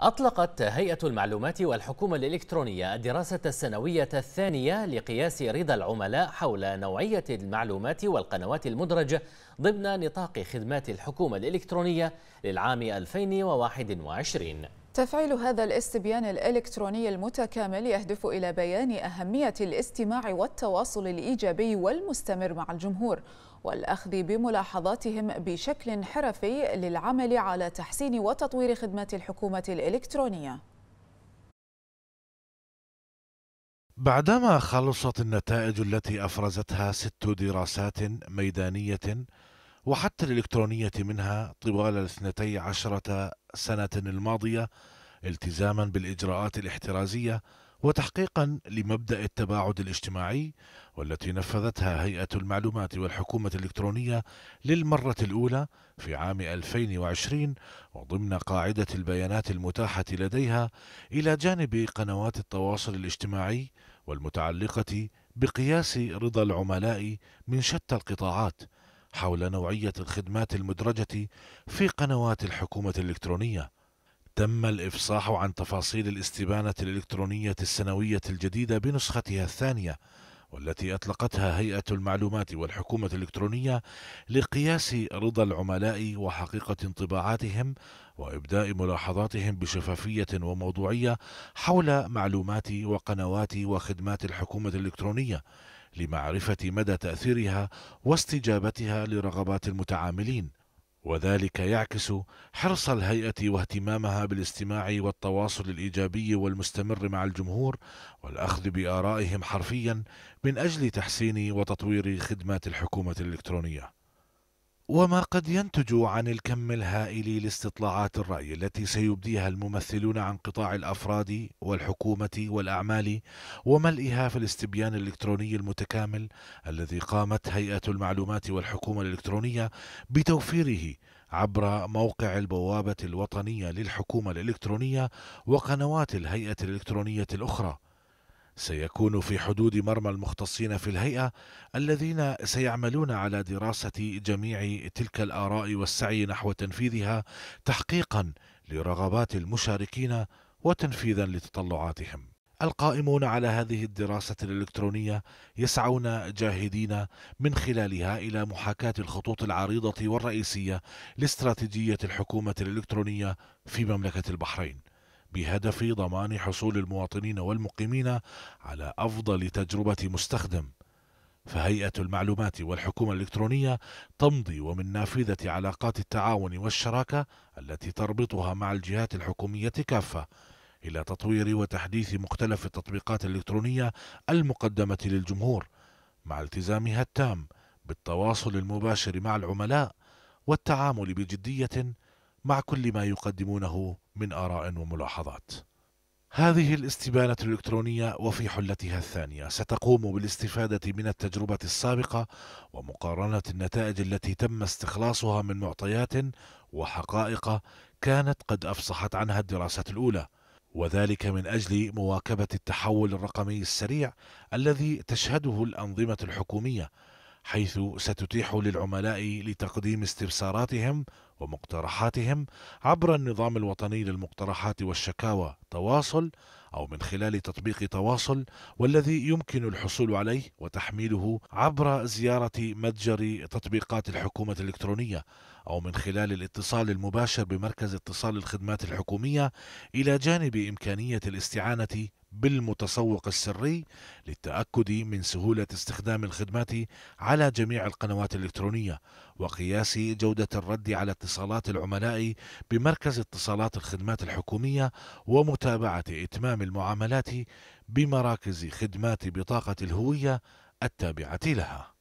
أطلقت هيئة المعلومات والحكومة الإلكترونية الدراسة السنوية الثانية لقياس رضا العملاء حول نوعية المعلومات والقنوات المدرجة ضمن نطاق خدمات الحكومة الإلكترونية للعام 2021 تفعيل هذا الاستبيان الإلكتروني المتكامل يهدف إلى بيان أهمية الاستماع والتواصل الإيجابي والمستمر مع الجمهور والأخذ بملاحظاتهم بشكل حرفي للعمل على تحسين وتطوير خدمات الحكومة الإلكترونية بعدما خلصت النتائج التي أفرزتها ست دراسات ميدانية وحتى الإلكترونية منها طوال الاثنتي عشرة سنة الماضية التزاما بالإجراءات الاحترازية وتحقيقا لمبدأ التباعد الاجتماعي والتي نفذتها هيئة المعلومات والحكومة الإلكترونية للمرة الأولى في عام 2020 وضمن قاعدة البيانات المتاحة لديها إلى جانب قنوات التواصل الاجتماعي والمتعلقة بقياس رضا العملاء من شتى القطاعات حول نوعية الخدمات المدرجة في قنوات الحكومة الإلكترونية. تم الإفصاح عن تفاصيل الاستبانة الإلكترونية السنوية الجديدة بنسختها الثانية، والتي أطلقتها هيئة المعلومات والحكومة الإلكترونية لقياس رضا العملاء وحقيقة انطباعاتهم وإبداء ملاحظاتهم بشفافية وموضوعية حول معلومات وقنوات وخدمات الحكومة الإلكترونية لمعرفة مدى تأثيرها واستجابتها لرغبات المتعاملين وذلك يعكس حرص الهيئة واهتمامها بالاستماع والتواصل الإيجابي والمستمر مع الجمهور والأخذ بآرائهم حرفيا من أجل تحسين وتطوير خدمات الحكومة الإلكترونية وما قد ينتج عن الكم الهائل لاستطلاعات الرأي التي سيبديها الممثلون عن قطاع الأفراد والحكومة والأعمال وملئها في الاستبيان الإلكتروني المتكامل الذي قامت هيئة المعلومات والحكومة الإلكترونية بتوفيره عبر موقع البوابة الوطنية للحكومة الإلكترونية وقنوات الهيئة الإلكترونية الأخرى سيكون في حدود مرمى المختصين في الهيئة الذين سيعملون على دراسة جميع تلك الآراء والسعي نحو تنفيذها تحقيقا لرغبات المشاركين وتنفيذا لتطلعاتهم. القائمون على هذه الدراسة الإلكترونية يسعون جاهدين من خلالها إلى محاكاة الخطوط العريضة والرئيسية لاستراتيجية الحكومة الإلكترونية في مملكة البحرين بهدف ضمان حصول المواطنين والمقيمين على أفضل تجربة مستخدم فهيئة المعلومات والحكومة الإلكترونية تمضي ومن نافذة علاقات التعاون والشراكة التي تربطها مع الجهات الحكومية كافة إلى تطوير وتحديث مختلف التطبيقات الإلكترونية المقدمة للجمهور مع التزامها التام بالتواصل المباشر مع العملاء والتعامل بجدية مع كل ما يقدمونه من آراء وملاحظات. هذه الاستبانة الإلكترونية وفي حلتها الثانية ستقوم بالاستفادة من التجربة السابقة ومقارنة النتائج التي تم استخلاصها من معطيات وحقائق كانت قد أفصحت عنها الدراسة الأولى وذلك من أجل مواكبة التحول الرقمي السريع الذي تشهده الأنظمة الحكومية حيث ستتيح للعملاء لتقديم استفساراتهم ومقترحاتهم عبر النظام الوطني للمقترحات والشكاوى تواصل أو من خلال تطبيق تواصل والذي يمكن الحصول عليه وتحميله عبر زيارة متجر تطبيقات الحكومة الإلكترونية أو من خلال الاتصال المباشر بمركز اتصال الخدمات الحكومية إلى جانب إمكانية الاستعانة بالمتسوق السري للتأكد من سهولة استخدام الخدمات على جميع القنوات الإلكترونية وقياس جودة الرد على اتصالات العملاء بمركز اتصالات الخدمات الحكومية ومتابعة إتمام المعاملات بمراكز خدمات بطاقة الهوية التابعة لها